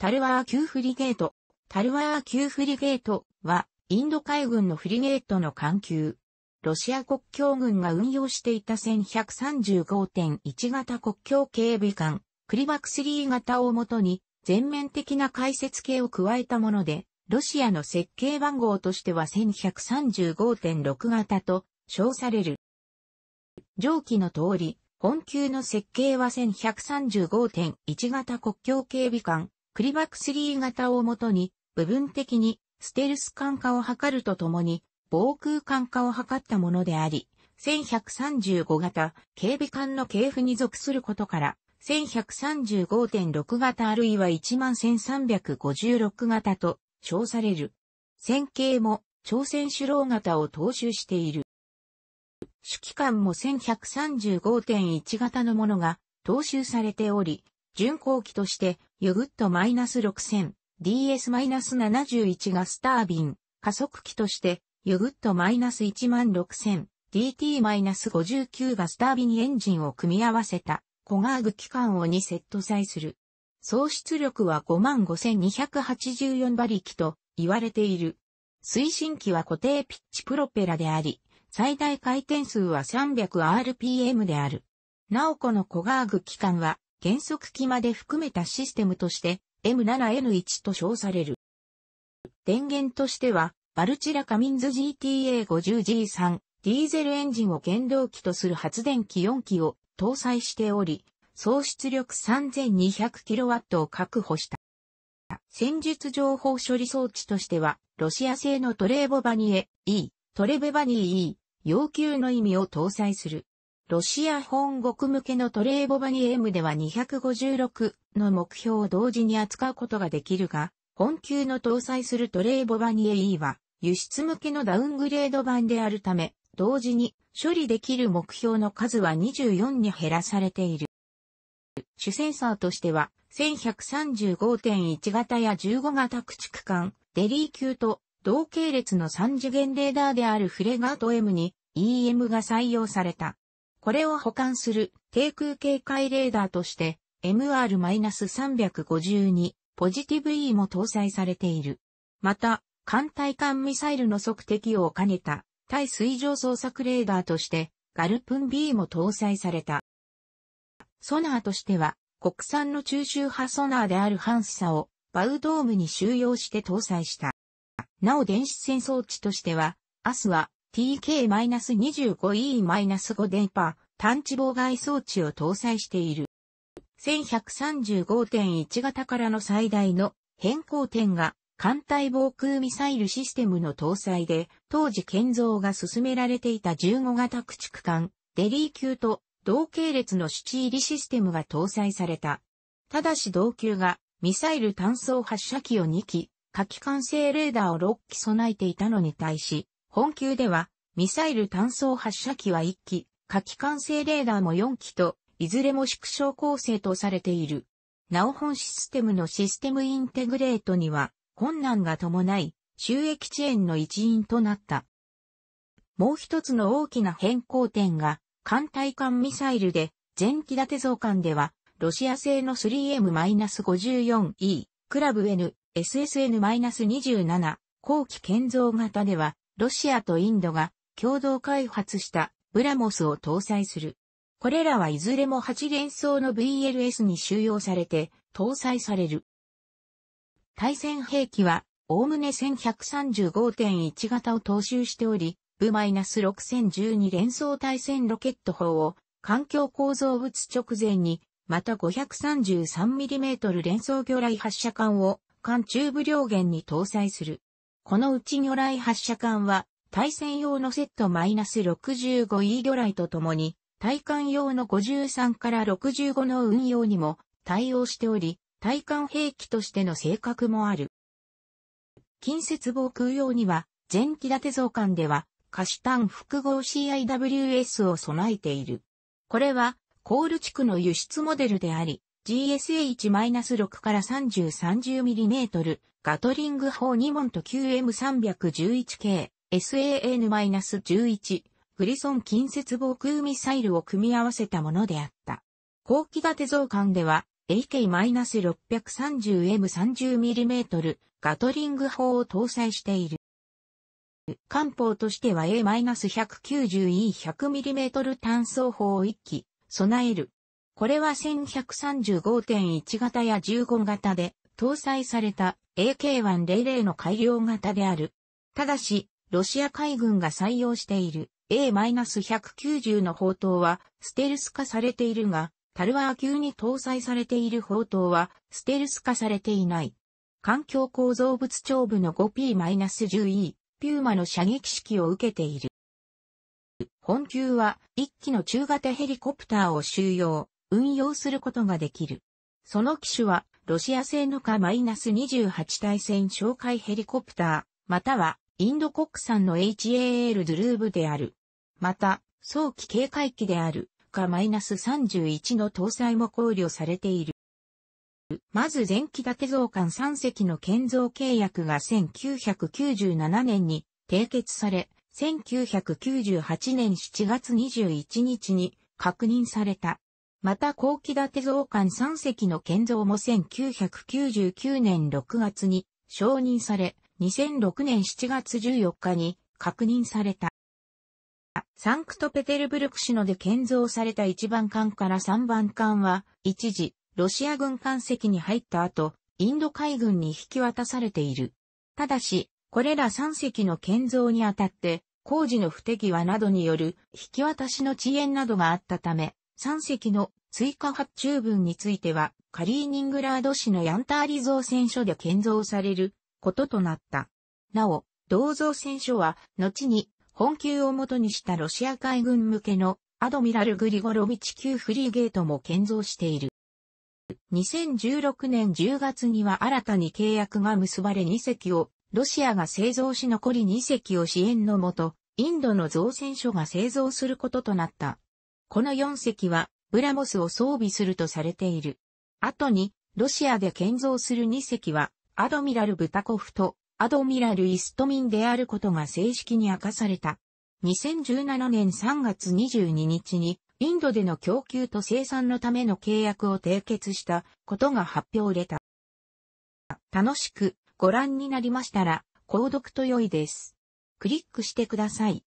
タルワー級フリゲート。タルワー級フリゲートは、インド海軍のフリゲートの艦級。ロシア国境軍が運用していた1135.1型国境警備艦、クリバクスリー型をもとに、全面的な解説系を加えたもので、ロシアの設計番号としては1135.6型と称される。上記の通り、本級の設計は1135.1型国境警備艦、クリクック3型をもとに、部分的にステルス艦化を図るとともに、防空艦化を図ったものであり、1135型警備艦の系譜に属することから、1135.6型あるいは11356型と称される。戦型も朝鮮首脳型を踏襲している。主機関も1135.1型のものが踏襲されており、巡航機として、ヨグット -6000、DS-71 ガスタービン、加速機として、ヨグット -16000、DT-59 ガスタービンエンジンを組み合わせた、コガーグ機関を2セット載する。総出力は55,284馬力と言われている。推進機は固定ピッチプロペラであり、最大回転数は 300rpm である。なおこのコガーグ機関は減速機まで含めたシステムとして M7N1 と称される。電源としては、バルチラカミンズ GTA50G3 ディーゼルエンジンを原動機とする発電機4機を搭載しており、総出力 3200kW を確保した。戦術情報処理装置としては、ロシア製のトレーボバニエ E、トレベバニー E、要求の意味を搭載する。ロシア本国向けのトレーボバニエ M では256の目標を同時に扱うことができるが、本級の搭載するトレーボバニエ e は輸出向けのダウングレード版であるため、同時に処理できる目標の数は24に減らされている。主センサーとしては、1135.1型や15型駆逐艦、デリー級と同系列の3次元レーダーであるフレガート M に EM が採用された。これを保管する低空警戒レーダーとして MR-352 ポジティブ E も搭載されている。また、艦隊艦ミサイルの測定を兼ねた対水上捜索レーダーとしてガルプン B も搭載された。ソナーとしては国産の中周波ソナーであるハンサをバウドームに収容して搭載した。なお電子戦装置としては、アスは TK-25E-5 電波探知妨害装置を搭載している。1135.1型からの最大の変更点が艦隊防空ミサイルシステムの搭載で、当時建造が進められていた15型駆逐艦、デリー級と同系列の主治入りシステムが搭載された。ただし同級がミサイル単装発射機を2機、火器管制レーダーを6機備えていたのに対し、本級では、ミサイル単装発射機は1機、火器管制レーダーも4機と、いずれも縮小構成とされている。なお本システムのシステムインテグレートには、困難が伴い、収益遅延の一員となった。もう一つの大きな変更点が、艦隊艦ミサイルで、前期立て増艦では、ロシア製の 3M-54E、クラブ N、SSN-27、後期建造型では、ロシアとインドが共同開発したブラモスを搭載する。これらはいずれも8連装の VLS に収容されて搭載される。対戦兵器は、おおむね1135.1型を踏襲しており、マイナス6 0 1 2連装対戦ロケット砲を環境構造物直前に、また 533mm 連装魚雷発射管を艦中部量源に搭載する。このうち魚雷発射管は、対戦用のセットマイナス -65E 魚雷とともに、対艦用の53から65の運用にも対応しており、対艦兵器としての性格もある。近接防空用には、前期立て増艦では、カシタン複合 CIWS を備えている。これは、コール地区の輸出モデルであり、GSH-6 から30 30mm ガトリング砲2門と QM311 k SAN-11 グリソン近接防空ミサイルを組み合わせたものであった。後期型増艦では AK-630M30mm ガトリング砲を搭載している。艦砲としては A-190E100mm 単装砲を1機備えるこれは1135.1型や15型で搭載された AK100 の改良型である。ただし、ロシア海軍が採用している A-190 の砲塔はステルス化されているが、タルワー級に搭載されている砲塔はステルス化されていない。環境構造物長部の 5P-10E、ピューマの射撃式を受けている。本級は1機の中型ヘリコプターを収容。運用することができる。その機種は、ロシア製のか -28 対戦哨戒ヘリコプター、または、インド国産の HAL ドゥルーブである。また、早期警戒機である、か -31 の搭載も考慮されている。まず前期建造艦3隻の建造契約が1997年に締結され、1998年7月21日に確認された。また後期建て造館3隻の建造も1999年6月に承認され、2006年7月14日に確認された。サンクトペテルブルク市ので建造された1番艦から3番艦は、一時、ロシア軍艦籍に入った後、インド海軍に引き渡されている。ただし、これら3隻の建造にあたって、工事の不手際などによる引き渡しの遅延などがあったため、3隻の追加発注分については、カリーニングラード市のヤンターリ造船所で建造されることとなった。なお、銅造船所は、後に本級を元にしたロシア海軍向けのアドミラル・グリゴロビチ級フリーゲートも建造している。2016年10月には新たに契約が結ばれ2隻を、ロシアが製造し残り2隻を支援のもと、インドの造船所が製造することとなった。この4隻は、ブラモスを装備するとされている。後に、ロシアで建造する2隻は、アドミラル・ブタコフと、アドミラル・イストミンであることが正式に明かされた。2017年3月22日に、インドでの供給と生産のための契約を締結したことが発表された。楽しくご覧になりましたら、購読と良いです。クリックしてください。